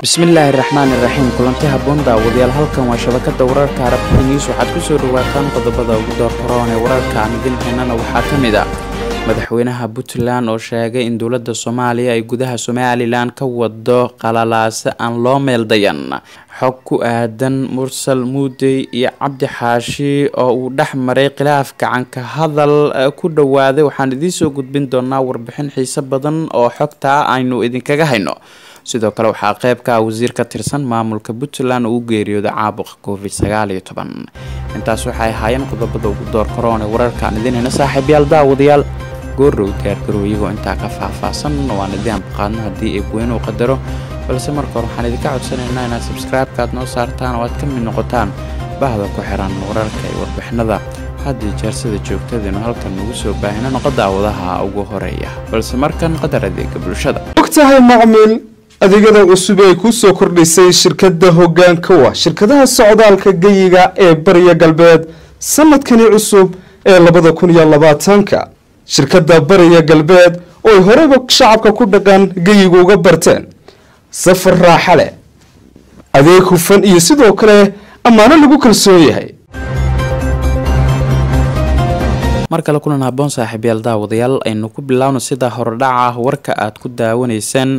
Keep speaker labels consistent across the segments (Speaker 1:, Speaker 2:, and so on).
Speaker 1: bismillaahi raxmaan iraxiim kulanti habboon daawadayaal halkan waa shabakada wararka arabta news waxaad ku soo dhawaataan qodobada ugu doorkaroon ee wararka aan idinheynana waxaa ka mid a ah. madaxweynaha puntland oo sheegay in dowladda soomaaliya ay gudaha somalilan ka wado qalalaase aan loo meeldayan xog ku aadan mursal muudey iyo cabdi xaashi oo uu dhex maray khilaaf gacanka hadal eh, ku dhowaaday waxaan idiin soo gudbin doonaa warbixin xiise badan oo xogtaa ah aynu idinkaga hayno sidoo kale waxaa qeybkaa ah wasiir ka tirsan maamulka puntland oo geeriyooda caabuqa covid sagaal iyo toban intaas waxay ahaayeen qodobada ugu door karoon wararkaan idinayna saaxiibyaal daawadayaal goorrow diyaargarow intaa ka faahfaahsan waan idiin qaadno haddii eebweyn uu qadaro balse marka hore waxaan idinka codsanaynaa inaad sabskraibeka aad noo saartaan oo aad ka mid noqotaan bahda ku xiran wararka iyo warbixinada haddii jeersada joogtadaynu halkan nagu soo baahino noqo daawadaha ugu horeeya balse markan qadar adeega bulshada ogtahay mucmin adeegyada cusub ee ku soo kordhisay shirkadda hogaankowa shirkadaha socdaalka geyiga ee bariya galbeed sanadkani cusub ee labada kun iyo labaatanka shirkadda bariya galbeed oo ay horeba shacabka ku dhaqan geyiga uga barteen safar raaxa leh adeeg hufan iyo sidoo kale ammaano lagu kalsoon yahay mar kale kulan haboon saaxiibyaal daawadayaal aynu ku bilaawno sida horodhaca ah, warka aad ku daawanaysaan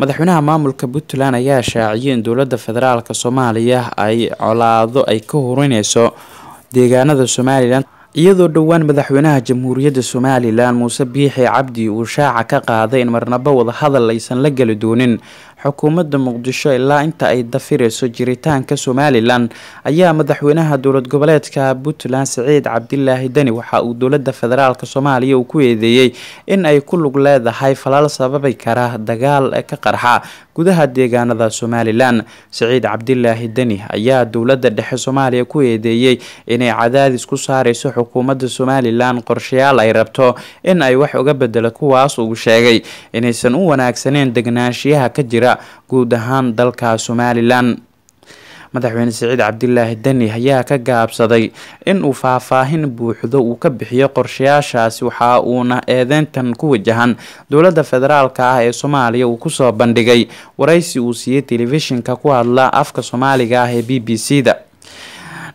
Speaker 1: madaxweynaha maamulka puntland ayaa shaaciyay in dowladda federaalk soomaaliya ay colaado ay ka horineyso deegaanada somalilan iyadoo dhowaan madaxweynaha jamhuuriyadda somalilan muuse biixi cabdi uu shaaca ka qaaday in marnabo wadahadal aysan la geli doonin xukuumadda muqdisho ilaa inta ay dafireyso jiritaanka somalilan ayaa madaxweynaha dowlad goboleedka puntland siciid cabdilaahi deni waxa uu dowladda federaalk soomaaliya uu ku eedeeyey in ay ku lug leedahay falal sababi kara dagaal ka qarxa gudaha deegaanada somalilan siciid cabdilaahi deni ayaa dowladda dhexe soomaaliya ku eedeeyey inay cadaadis ku saareyso xukuumadda somalilan qorshayaal ay rabto in ay wax uga bedelo kuwaas uu sheegay inaysan u wanaagsaneen degnaanshiyaha ka jira amniga guud ahaan dalka somalilan madaxweyne siciid cabdilaahi deni ayaa ka gaabsaday in uu faahfaahin buuxdo uu ka bixiyo qorshayaashaasi waxa uuna eedeyntan ku wajahan dowladda federaalka ah ee soomaaliya uu kusoo bandhigay waraysi uu siiyey telefishinka ku hadla afka soomaaliga ah ee b b c da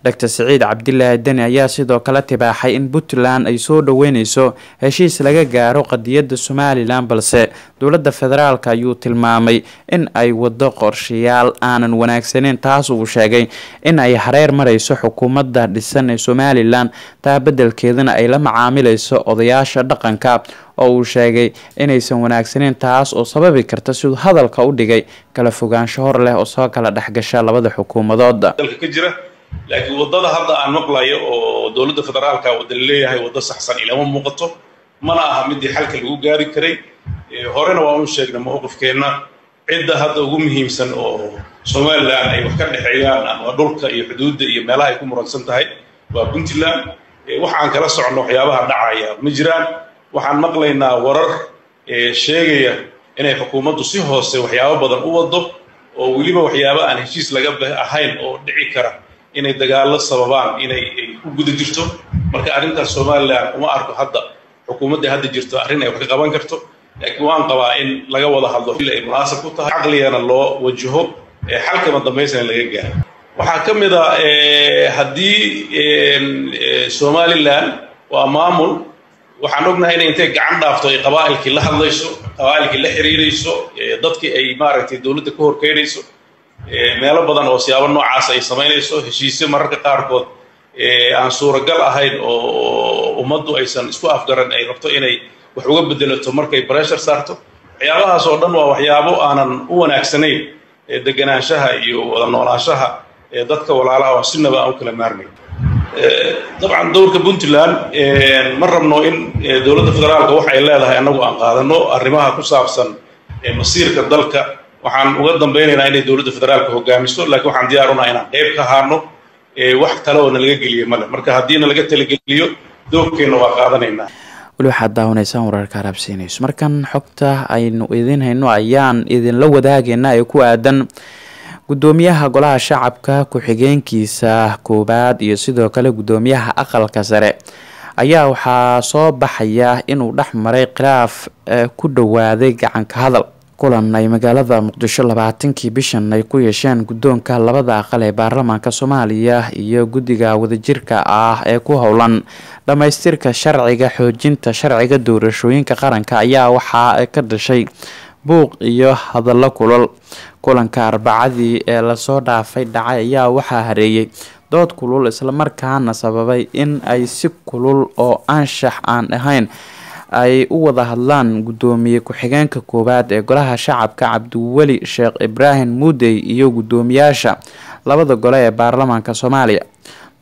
Speaker 1: dr siciid cabdilaahi deni ayaa sidoo kale tibaaxay in puntland ay soo dhoweyneyso heshiis laga gaaro qadiyadda somalilan balse dowladda federaalk ayuu tilmaamay in ay wado qorshayaal aanan wanaagsaneyn taas uu sheegay in ay hareer marayso xukuumadda dhisan ee somalilan taa beddelkeedana ay la macaamileyso odayaasha dhaqanka oo uu sheegay inaysan wanaagsaneyn taas oo sababi karta siduu hadalka u dhigay kala fogaansho hor leh oo soo kala dhexgasha labada xukuumadood
Speaker 2: laakiin waddada hadda aan maqlayo oo dowladda federaalka wadda leeyahay waddo saxsan ilama muuqato mana aha midii xalka lagu gaari karay eh, horena waa unu sheegnay mowqifkeenna cidda hadda ugu muhiimsan oo somalilan ay wax ka dhexeeyaan ama dhulka iyo xuduudda iyo meelaha ay ku muransan tahay waa puntland eh, waxaan kala socno waxyaabaha dhacaya ma jiraan waxaan maqlaynaa warar eh, sheegaya inay xukuumaddu si hoose waxyaabo badan u waddo oo weliba waxyaabo aan heshiis laga ahayn oo dhici kara inay dagaallo sababaan inay ay ku marka arrintaas somalilan uma arko hadda xukuumadda hadda jirto arrin ay wax qaban karto laakiin waan qabaa in laga wada hadlo ay munaasab ku tahay caqligana loo wajaho xalkama dambaysana laga gaaro waxaa ka mid a haddii somalilan waa maamul waxaan ognahay inay intay gacan dhaafto ay qabaa'ilkii la hadlayso qabaa'ilkii la xiriirayso dadkii ay maaragtay dowladda ka horkeynayso Eh, meelo badan oo siyaabo noocaas ay samaynayso heshiisyo mararka qaarkood eh, aan suuragal ahayn oo ummaddu aysan isku afgaran ay rabto inay wax uga bedelato markay breshar saarto waxyaabahaas oo dhan waa waxyaabo aanan u wanaagsanayn eh, deganaanshaha iyo wada noolaanshaha dadka walaalaha oo sinaba aan u kala maarnayn dabcan dowrka puntland ma rabno in dowladda federaalka wax ay leedahay annagu aan qaadano arrimaha ku saabsan masiirka dalka waxaan uga dambaynaynaa inay dowladda federaalka hogaamiso laakiin waxaan diyaar unaha inaan qayb ka haano wax kale oo nalaga geliya male marka haddii nalaga talageliyo doogkeenna waa qaadanaynaa
Speaker 1: weli waxaad daawanaysaan wararka araabsiinayso markan xogta aynu idin hayno ayaan idinla wadaageynaa ee ku aadan gudoomiyaha golaha shacabka ku-xigeenkiisa koowaad iyo sidoo kale gudoomiyaha aqalka sare ayaa waxaa soo baxaya inuu dhex maray khilaaf ku dhowaaday gacanka hadal kulan ay magaalada muqdisho labaatankii bishan ay ku yeesheen guddoonka labada aqal ee baarlamaanka soomaaliya iyo guddiga wadajirka ah ee ku howlan dhammaystirka sharciga xoojinta sharciga doorashooyinka qaranka ayaa waxaa ka dhashay buuq iyo hadallo kulal kulanka arbacadii ee lasoo dhaafay dhacay ayaa waxaa hareeyay dood kulul islamarkaana sababay in ay si kulul oo anshax aan ahayn ay u wada hadlaan guddoomiye ku-xigeenka koowaad ee golaha shacabka cabdiweli sheekh ibraahim muudey iyo gudoomiyaasha labada gole ee baarlamaanka soomaaliya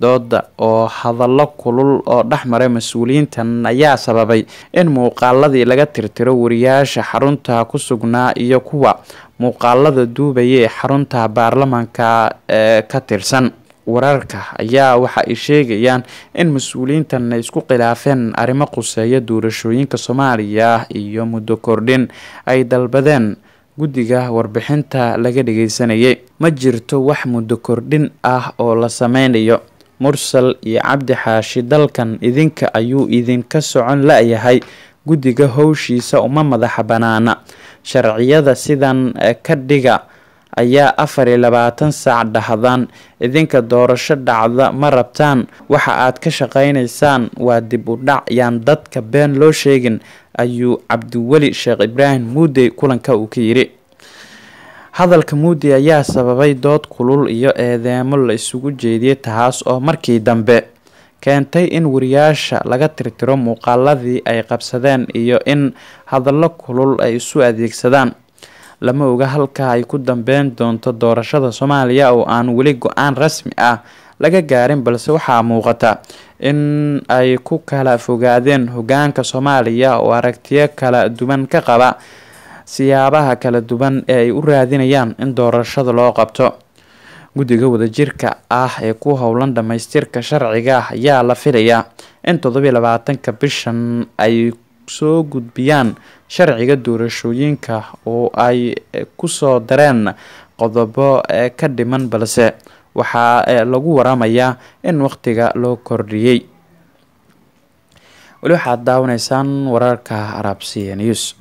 Speaker 1: dooda oo hadallo kulul oo dhex maray mas-uuliyiintan ayaa sababay in muuqaaladii laga tirtiro wariyaasha xarunta ku sugnaa iyo kuwa muuqaalada duubaya ee xarunta baarlamaanka ee ka tirsan wararka ayaa waxa ay sheegayaan in mas-uuliyiintan ay isku khilaafeen arrimo quseeya doorashooyinka soomaaliya iyo muddo kordhin ay dalbadeen guddiga warbixinta laga dhagaysanayay ma jirto wax muddo kordhin ah oo la sameynayo mursal iyo cabdi xaashi dalkan idinka ayuu idinka socon la-yahay guddiga howshiisa uma madaxa bannaana sharciyada sidan ka dhiga ayaa afar iyo labaatan saac dhahdan idinka doorasho dhacda ma rabtaan waxa aad ka shaqaynaysaan waa dib u dhac yaan dadka been loo sheegin ayuu cabdiweli sheekh ibraahim muudey kulanka uu ka yidhi hadalka muudey ayaa sababay dood kulul iyo eedeemo la isugu jeediyay taas oo markii dambe keentay in wariyaasha laga tirtiro muuqaaladii ay qabsadeen iyo in hadallo kulul ay isu adeegsadaan lama oga halka ay ku dambeyn doonto doorashada soomaaliya oo aan weli go-aan rasmi ah laga gaarin balse waxaa muuqata in ay ku kala fogaadeen hogaanka soomaaliya oo aragtiyo kala duwan ka qaba siyaabaha kala duwan ee ay u raadinayaan in doorashada loo qabto guddiga wadajirka ah ee ku howlan dhamaystirka sharciga ayaa la filayaa in toddobiiy labaatanka bishan ay soo gudbiyaan sharciga doorashooyinka oo ay eh, kusoo dareen qodobo eh, ka dhiman balse waxaa eh, lagu waramayaa in waqtiga loo kordhiyey weli waxaad daawanaysaan wararka arabsiya news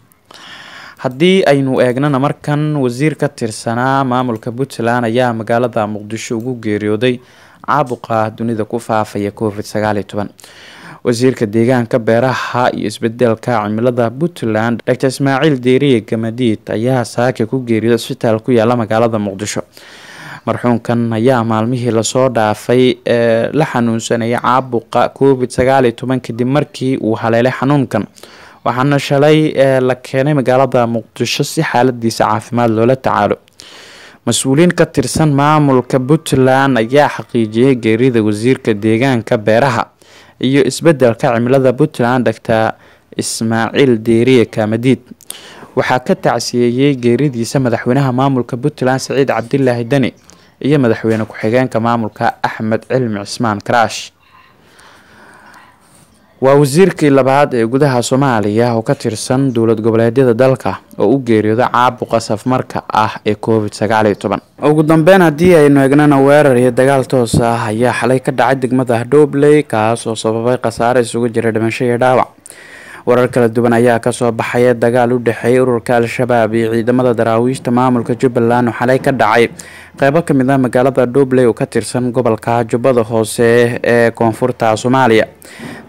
Speaker 1: haddii aynu eegnana markan wasiir ka tirsanaa maamulka puntland ayaa magaalada muqdisho ugu geeriyooday caabuqa dunida ku faafaya covid sagaal iyo toban wasiirka deegaanka beeraha iyo isbedelka cimilada puntland dr ismaaciil deeriye gamadiid ayaa saaka ku geeriyay isbitaal ku yaala magaalada muqdisho marxuunkan ayaa maalmihii lasoo dhaafay ee la xanuunsanayay caabuqa covid sagaal iyo toban kadib markii uu haleelay xanuunkan waxaana shalay la keenay magaalada muqdisho si xaaladiisa caafimaad loola tacaalo mas uuliin ka tirsan maamulka puntland ayaa xaqiijiyay geerida wasiirka deegaanka beeraha iyo isbedelka cimilada puntland dhagta ismaaciil deeriye kaamadiid waxaa ka tacsiyeeyey geeridiisa madaxweynaha maamulka puntland saciid cabdilaahi deni iyo madaxweyne ku-xigeenka maamulka axmed cilmi cismaan karaash waa wasiirkii labaad ee gudaha soomaaliya oo ka tirsan dowlad goboleedyada dalka oo u geeriyooda caabuqa safmarka ah ee covid sagaaliyo toban ugu dambeyn haddii aynu egnana weerar iyo dagaal toos ah ayaa xalay ka dhacay degmada hadhowbley kaas oo sababay khasaare isugu jira dhimasho iyo dhaawac warar kala duwan ayaa kasoo baxaya dagaal u dhexeeyay ururka al-shabaab iyo ciidamada daraawiishta maamulka jubbaland oo xalay ka dhacay qeybo kamid ah magaalada hadhowbley oo ka tirsan gobolka jubbada hoose ee koonfurta soomaaliya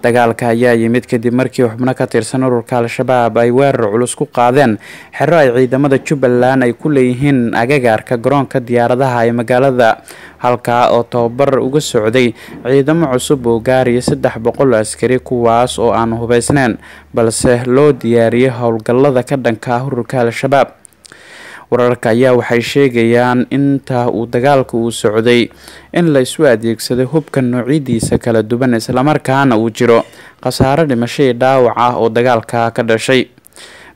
Speaker 1: dagaalka ayaa yimid kadib markii xubno ka tirsan ururka al-shabaab ay weerar culus ku qaadeen xero ay ciidamada jubbaland ay ku leeyihiin agagaarka garoonka diyaaradaha ee magaalada halkaa oo tobabar uga socday ciidamo cusub oo gaaraya saddex boqol askari kuwaas oo aan hubaysnayn balse loo diyaariyay howlgallada ka dhanka ah ururka al-shabaab wararka ayaa waxay sheegayaan intaa uu dagaalka uu socday in laysu adeegsaday hubka noocyadiisa kala duwan islamarkaana uu jiro khasaare dhimasho iyo dhaawac ah oo dagaalka ka dhashay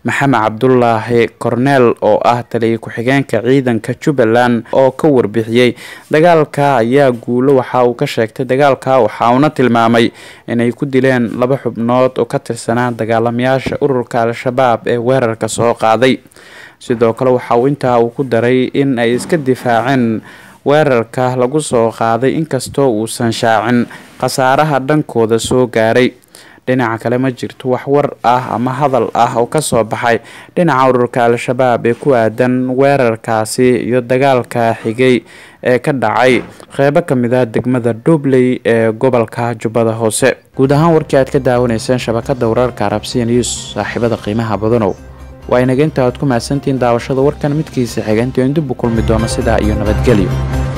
Speaker 1: maxamed cabdulaahi korneel oo ah taliye ku-xigeenka ciidanka jubbaland oo ka warbixiyey dagaalka ayaa guulo waxa uu ka sheegtay dagaalka waxa uuna tilmaamay inay ku dileen laba xubnood oo ka tirsanaa dagaalamayaasha ururka al-shabaab ee weerarka soo qaaday sidoo kale waxa uu intaa uu ku daray in ay iska difaaceen weerarka lagu soo qaaday inkastoo uusan shaacin khasaaraha dhankooda soo gaaray dhinaca kale ma jirto wax war ah ama hadal ah oo ka soo baxay dhinaca ururka al-shabaab ee ku aadan weerarkaasi iyo dagaalka xigay ee ka dhacay qeybo kamid ah degmada dubley ee gobolka jubbada hoose guud ahaan warkii aad ka daawanayseen shabakada wararka arabsiya news saaxiibada qiimaha badanow waa inaga inta aad ku mahadsantihiin daawashada warkan midkiisa xigantio in dib u kulmi doono sidaa iyo nabadgelyo